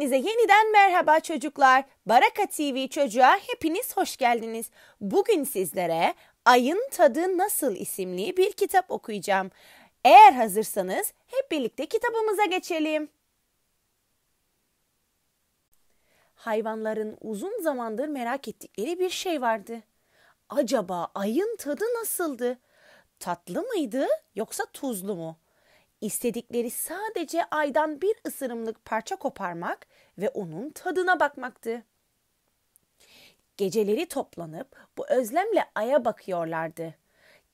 Hepinize yeniden merhaba çocuklar. Baraka TV çocuğa hepiniz hoş geldiniz. Bugün sizlere Ayın Tadı Nasıl isimli bir kitap okuyacağım. Eğer hazırsanız hep birlikte kitabımıza geçelim. Hayvanların uzun zamandır merak ettikleri bir şey vardı. Acaba ayın tadı nasıldı? Tatlı mıydı yoksa tuzlu mu? İstedikleri sadece aydan bir ısırımlık parça koparmak ve onun tadına bakmaktı. Geceleri toplanıp bu özlemle aya bakıyorlardı.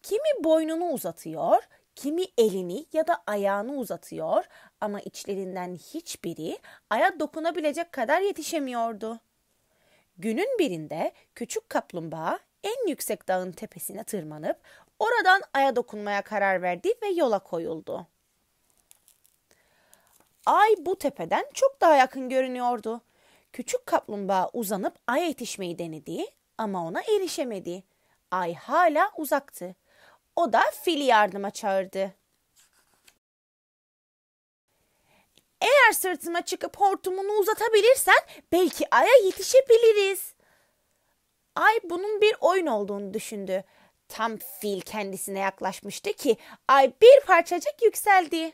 Kimi boynunu uzatıyor, kimi elini ya da ayağını uzatıyor ama içlerinden hiçbiri aya dokunabilecek kadar yetişemiyordu. Günün birinde küçük kaplumbağa en yüksek dağın tepesine tırmanıp oradan aya dokunmaya karar verdi ve yola koyuldu ay bu tepeden çok daha yakın görünüyordu. Küçük kaplumbağa uzanıp aya yetişmeyi denedi ama ona erişemedi. Ay hala uzaktı. O da fili yardıma çağırdı. Eğer sırtıma çıkıp hortumunu uzatabilirsen belki aya yetişebiliriz. Ay bunun bir oyun olduğunu düşündü. Tam fil kendisine yaklaşmıştı ki ay bir parçacık yükseldi.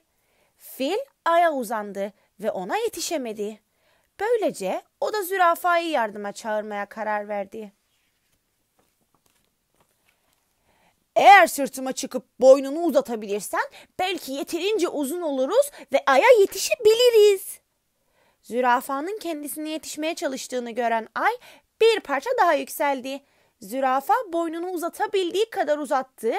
Fil aya uzandı ve ona yetişemedi. Böylece o da zürafayı yardıma çağırmaya karar verdi. Eğer sırtıma çıkıp boynunu uzatabilirsen belki yeterince uzun oluruz ve aya yetişebiliriz. Zürafanın kendisine yetişmeye çalıştığını gören ay bir parça daha yükseldi. Zürafa boynunu uzatabildiği kadar uzattı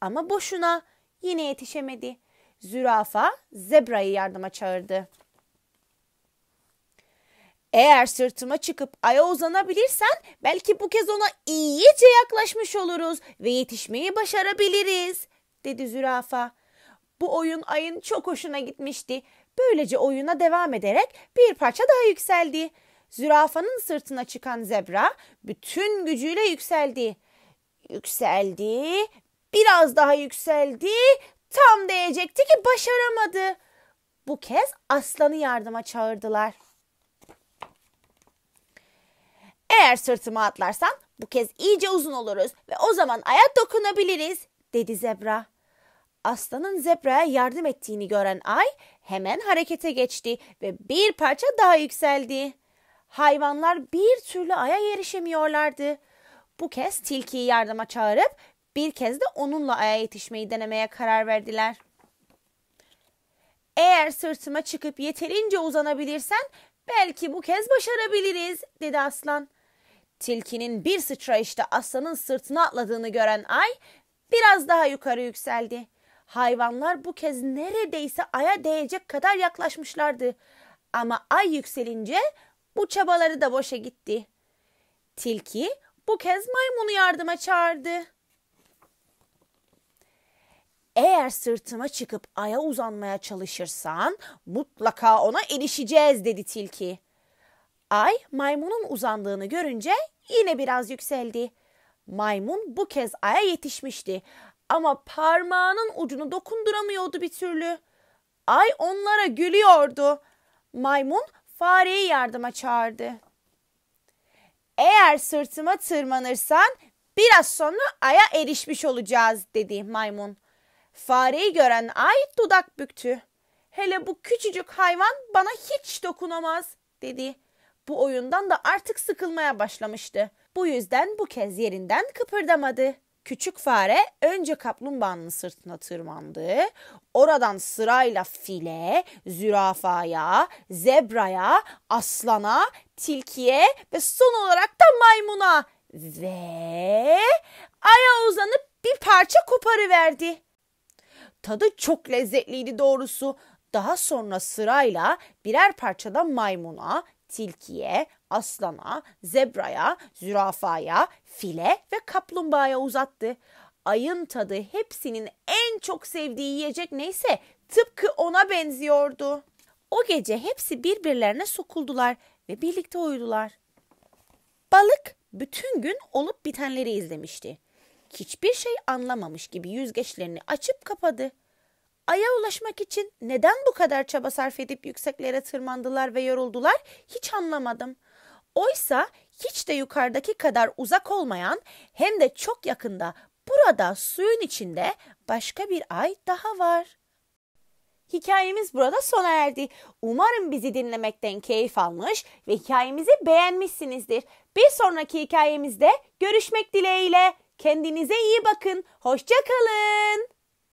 ama boşuna yine yetişemedi zürafa zebrayı yardıma çağırdı. Eğer sırtıma çıkıp aya uzanabilirsen belki bu kez ona iyice yaklaşmış oluruz ve yetişmeyi başarabiliriz, dedi zürafa. Bu oyun ayın çok hoşuna gitmişti. Böylece oyuna devam ederek bir parça daha yükseldi. Zürafanın sırtına çıkan zebra bütün gücüyle yükseldi. Yükseldi, biraz daha yükseldi, tam değecekti ki başaramadı. Bu kez aslanı yardıma çağırdılar. Eğer sırtıma atlarsan bu kez iyice uzun oluruz ve o zaman ayak dokunabiliriz dedi zebra. Aslanın zebraya yardım ettiğini gören ay hemen harekete geçti ve bir parça daha yükseldi. Hayvanlar bir türlü aya erişemiyorlardı. Bu kez tilkiyi yardıma çağırıp bir kez de onunla aya yetişmeyi denemeye karar verdiler. Eğer sırtıma çıkıp yeterince uzanabilirsen belki bu kez başarabiliriz dedi aslan. Tilkinin bir sıçrayışta aslanın sırtına atladığını gören ay biraz daha yukarı yükseldi. Hayvanlar bu kez neredeyse aya değecek kadar yaklaşmışlardı. Ama ay yükselince bu çabaları da boşa gitti. Tilki bu kez maymunu yardıma çağırdı. Eğer sırtıma çıkıp aya uzanmaya çalışırsan mutlaka ona erişeceğiz dedi tilki. Ay maymunun uzandığını görünce yine biraz yükseldi. Maymun bu kez aya yetişmişti ama parmağının ucunu dokunduramıyordu bir türlü. Ay onlara gülüyordu. Maymun fareyi yardıma çağırdı. Eğer sırtıma tırmanırsan biraz sonra aya erişmiş olacağız dedi maymun. Fareyi gören ay dudak büktü. Hele bu küçücük hayvan bana hiç dokunamaz dedi. Bu oyundan da artık sıkılmaya başlamıştı. Bu yüzden bu kez yerinden kıpırdamadı. Küçük fare önce kaplumbağanın sırtına tırmandı. Oradan sırayla file, zürafaya, zebraya, aslana, tilkiye ve son olarak da maymuna ve aya uzanıp bir parça koparıverdi. Tadı çok lezzetliydi doğrusu. Daha sonra sırayla birer parçada maymuna, tilkiye, aslana, zebraya, zürafaya, file ve kaplumbağaya uzattı. Ayın tadı hepsinin en çok sevdiği yiyecek neyse tıpkı ona benziyordu. O gece hepsi birbirlerine sokuldular ve birlikte uyudular. Balık bütün gün olup bitenleri izlemişti hiçbir şey anlamamış gibi yüzgeçlerini açıp kapadı. Ay'a ulaşmak için neden bu kadar çaba sarf edip yükseklere tırmandılar ve yoruldular hiç anlamadım. Oysa hiç de yukarıdaki kadar uzak olmayan hem de çok yakında burada suyun içinde başka bir ay daha var. Hikayemiz burada sona erdi. Umarım bizi dinlemekten keyif almış ve hikayemizi beğenmişsinizdir. Bir sonraki hikayemizde görüşmek dileğiyle. Kendinize iyi bakın. Hoşça kalın.